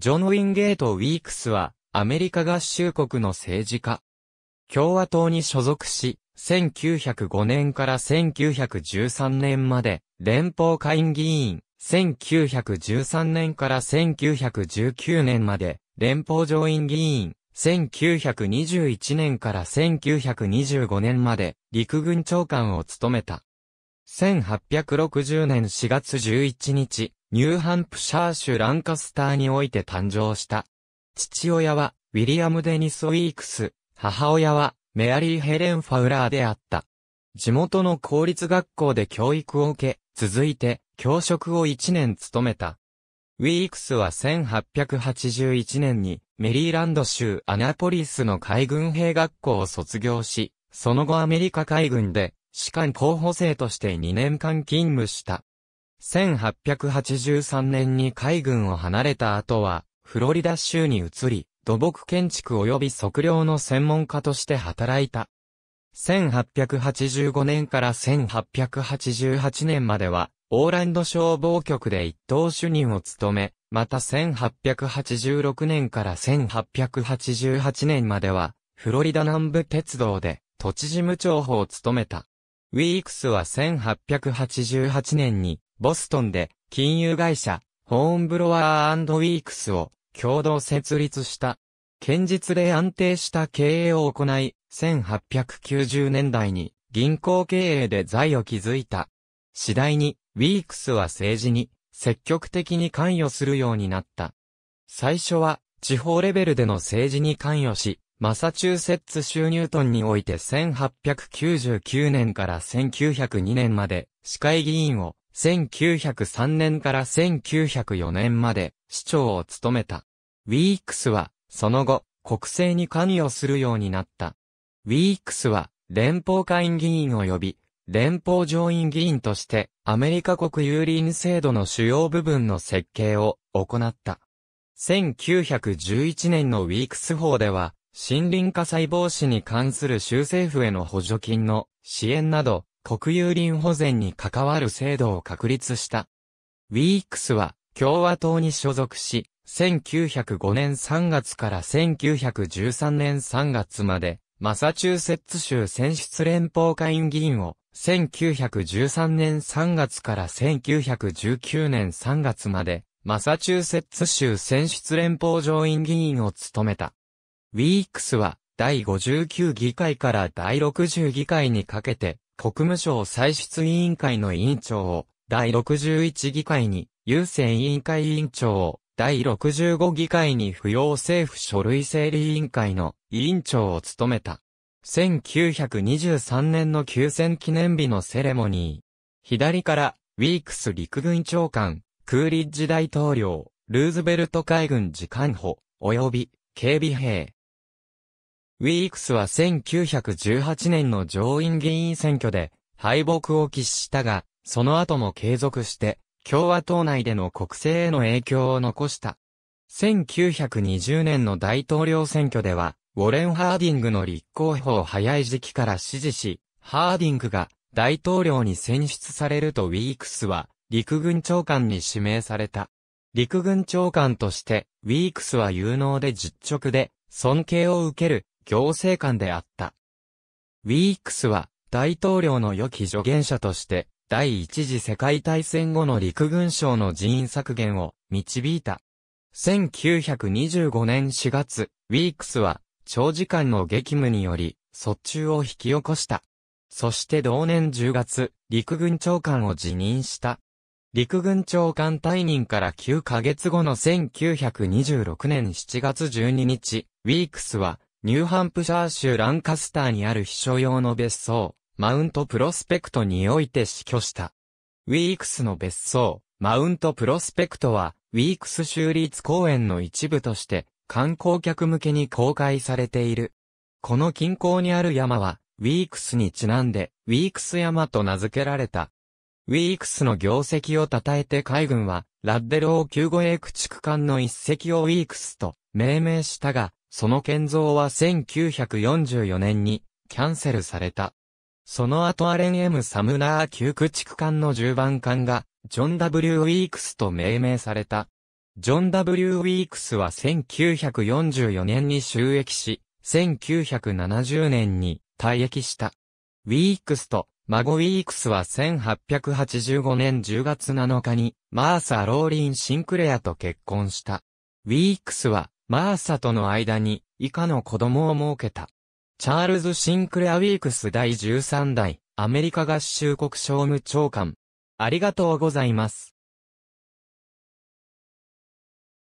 ジョン・ウィンゲート・ウィークスは、アメリカ合衆国の政治家。共和党に所属し、1905年から1913年まで、連邦下院議員、1913年から1919年まで、連邦上院議員、1921年から1925年まで、陸軍長官を務めた。1860年4月11日、ニューハンプシャー州ランカスターにおいて誕生した。父親は、ウィリアム・デニス・ウィークス、母親は、メアリー・ヘレン・ファウラーであった。地元の公立学校で教育を受け、続いて、教職を1年務めた。ウィークスは1881年に、メリーランド州アナポリスの海軍兵学校を卒業し、その後アメリカ海軍で、士官候補生として2年間勤務した。1883年に海軍を離れた後は、フロリダ州に移り、土木建築及び測量の専門家として働いた。1885年から1888年までは、オーランド消防局で一等主任を務め、また1886年から1888年までは、フロリダ南部鉄道で、都知事務長補を務めた。ウィークスは1888年にボストンで金融会社、ホーンブロワーウィークスを共同設立した。堅実で安定した経営を行い、1890年代に銀行経営で財を築いた。次第に、ウィークスは政治に積極的に関与するようになった。最初は地方レベルでの政治に関与し、マサチューセッツ州ニュートンにおいて1899年から1902年まで市会議員を1903年から1904年まで市長を務めた。ウィークスは、その後、国政に関与するようになった。ウィークスは、連邦下院議員及び、連邦上院議員として、アメリカ国有林制度の主要部分の設計を行った。1911年のウィークス法では、森林火災防止に関する州政府への補助金の支援など、国有林保全に関わる制度を確立した。ウィークスは共和党に所属し、1905年3月から1913年3月まで、マサチューセッツ州選出連邦会員議員を、1913年3月から1919年3月まで、マサチューセッツ州選出連邦上院議員を務めた。ウィークスは、第59議会から第60議会にかけて、国務省歳出委員会の委員長を、第61議会に、優政委員会委員長を、第65議会に不要政府書類整理委員会の委員長を務めた。1923年の休戦記念日のセレモニー。左から、ウィークス陸軍長官、クーリッジ大統領、ルーズベルト海軍次官補、及び警備兵、ウィークスは1918年の上院議員選挙で敗北を喫したが、その後も継続して、共和党内での国政への影響を残した。1920年の大統領選挙では、ウォレン・ハーディングの立候補を早い時期から支持し、ハーディングが大統領に選出されるとウィークスは陸軍長官に指名された。陸軍長官として、ウィークスは有能で実直で、尊敬を受ける行政官であった。ウィークスは大統領の良き助言者として、第一次世界大戦後の陸軍省の人員削減を導いた。1925年4月、ウィークスは長時間の激務により、卒中を引き起こした。そして同年10月、陸軍長官を辞任した。陸軍長官退任から9ヶ月後の1926年7月12日、ウィークスはニューハンプシャー州ランカスターにある秘書用の別荘、マウントプロスペクトにおいて死去した。ウィークスの別荘、マウントプロスペクトは、ウィークス州立公園の一部として、観光客向けに公開されている。この近郊にある山は、ウィークスにちなんで、ウィークス山と名付けられた。ウィークスの業績を称えて海軍は、ラッデロー救護衛駆逐艦の一隻をウィークスと命名したが、その建造は1944年にキャンセルされた。その後アレン・ M・ サムナー旧駆逐艦の10番艦がジョン・ W・ ウィークスと命名された。ジョン・ W・ ウィークスは1944年に収益し、1970年に退役した。ウィークスと孫ウィークスは1885年10月7日にマーサー・ローリン・シンクレアと結婚した。ウィークスはマーサとの間に以下の子供を設けた。チャールズ・シンクレア・ウィークス第13代アメリカ合衆国商務長官。ありがとうございます。